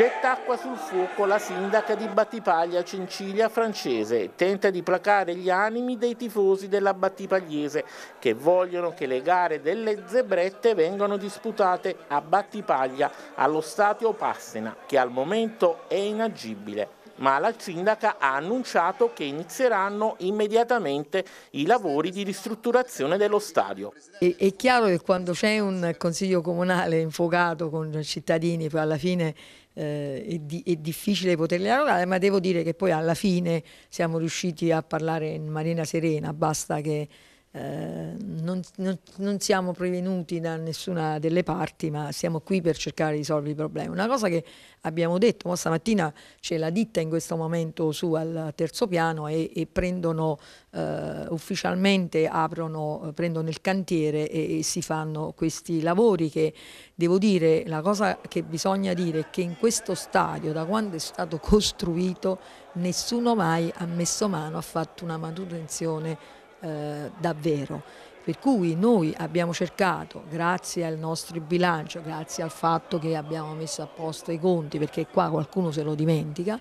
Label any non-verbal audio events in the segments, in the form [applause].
Getta acqua sul fuoco la sindaca di Battipaglia Cincilia francese, tenta di placare gli animi dei tifosi della Battipagliese che vogliono che le gare delle zebrette vengano disputate a Battipaglia allo stadio Passena che al momento è inagibile ma la sindaca ha annunciato che inizieranno immediatamente i lavori di ristrutturazione dello stadio. È, è chiaro che quando c'è un consiglio comunale infuocato con cittadini, poi alla fine eh, è, di, è, difficile poterli lavorare, ma devo dire che poi alla fine siamo riusciti a parlare in maniera serena, basta che eh, non, non, non, siamo prevenuti da nessuna delle parti, ma siamo qui per cercare di risolvere i problemi. Una cosa che abbiamo detto, ma stamattina c'è la ditta in questo momento su al terzo piano e, e prendono eh, ufficialmente, aprono, eh, prendono il cantiere e, e, si fanno questi lavori che devo dire, la cosa che bisogna dire è che in questo stadio da quando è stato [laughs] costruito nessuno mai ha messo mano, ha fatto una manutenzione eh, davvero. Per cui noi abbiamo cercato, grazie al nostro bilancio, grazie al fatto che abbiamo messo a posto i conti, perché qua qualcuno se lo dimentica,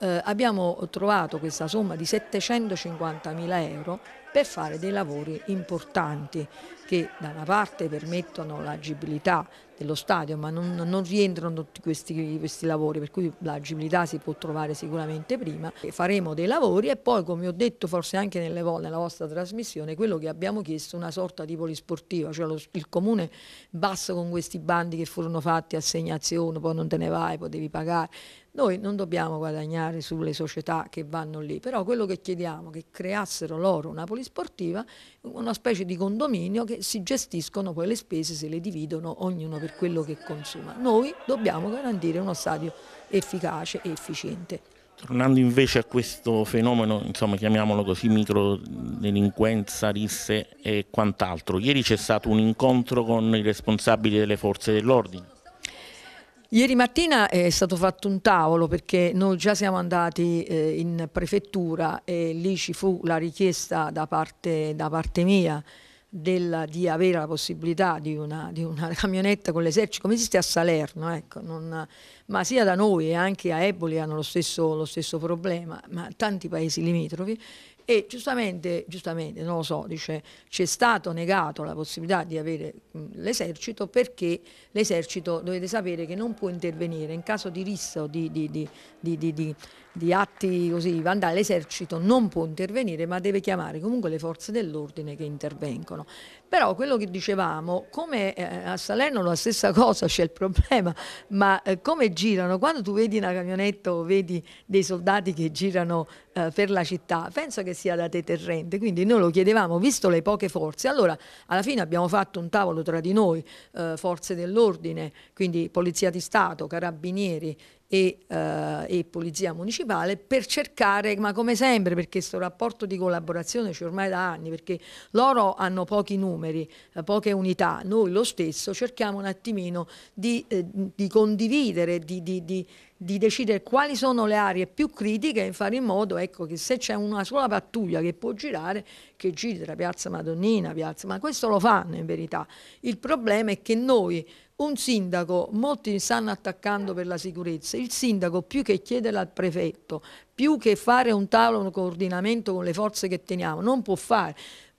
eh, abbiamo trovato questa somma di 750 mila euro per fare dei lavori importanti che da una parte permettono l'agibilità dello stadio ma non, non rientrano tutti questi, questi, lavori per cui l'agibilità si può trovare sicuramente prima faremo dei lavori e poi come ho detto forse anche nelle, nella vostra trasmissione quello che abbiamo chiesto è una sorta di polisportiva cioè lo, il comune basso con questi bandi che furono fatti assegnazione poi non te ne vai poi devi pagare noi non dobbiamo guadagnare sulle società che vanno lì però quello che chiediamo è che creassero loro una polisportiva polisportiva, una specie di condominio che si gestiscono poi le spese, se le dividono ognuno per quello che consuma. Noi dobbiamo garantire uno stadio efficace e efficiente. Tornando invece a questo fenomeno, insomma chiamiamolo così, micro delinquenza, risse e quant'altro, ieri c'è stato un incontro con i responsabili delle forze dell'ordine. Ieri mattina è stato fatto un tavolo perché noi già siamo andati eh, in prefettura e lì ci fu la richiesta da parte, da parte mia della, di avere la possibilità di una, di una [laughs] camionetta con l'esercito come esiste a Salerno, ecco, non, ma sia da noi e anche a Eboli hanno lo stesso, lo stesso problema, ma tanti paesi limitrofi, e giustamente, giustamente, non lo so, dice, c'è stato negato la possibilità di avere l'esercito perché l'esercito dovete sapere che non può intervenire in caso di rissa o di, di, di, di atti così vandali, l'esercito non può intervenire ma deve chiamare comunque le forze dell'ordine che intervengono. Però quello che dicevamo, come eh, a Salerno la stessa cosa, c'è il problema, ma eh, come girano? Quando tu vedi una camionetta o vedi dei soldati che girano eh, per la città, penso che sia da deterrente. Quindi noi lo chiedevamo, visto le poche forze. Allora, alla fine abbiamo fatto un tavolo tra di noi, forze dell'ordine, quindi polizia di Stato, carabinieri, e, eh, e, Polizia Municipale per cercare, ma come sempre, perché questo rapporto di collaborazione c'è ormai da anni, perché loro hanno pochi numeri, eh, poche unità, noi lo stesso cerchiamo un attimino di, eh, di condividere, di, di, di di decidere quali sono le aree più critiche e fare in modo ecco, che se c'è una sola pattuglia che può girare, che giri tra Piazza Madonnina, Piazza... ma questo lo fanno in verità. Il problema è che noi, un sindaco, molti stanno attaccando per la sicurezza, il sindaco più che chiedere al prefetto, più che fare un tavolo, un coordinamento con le forze che teniamo, non può fare.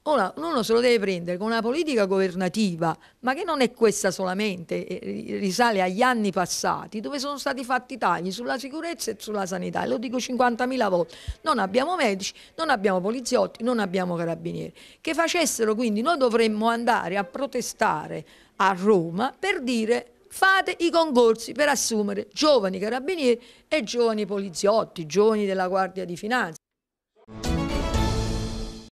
Ora, uno se lo deve prendere con una politica governativa, ma che non è questa solamente, eh, risale agli anni passati, dove sono stati fatti tagli sulla sicurezza e sulla sanità, lo dico 50.000 volte, non abbiamo medici, non abbiamo poliziotti, non abbiamo carabinieri, che facessero quindi, noi dovremmo andare a protestare a Roma per dire fate i concorsi per assumere giovani carabinieri e giovani poliziotti, giovani della Guardia di Finanza.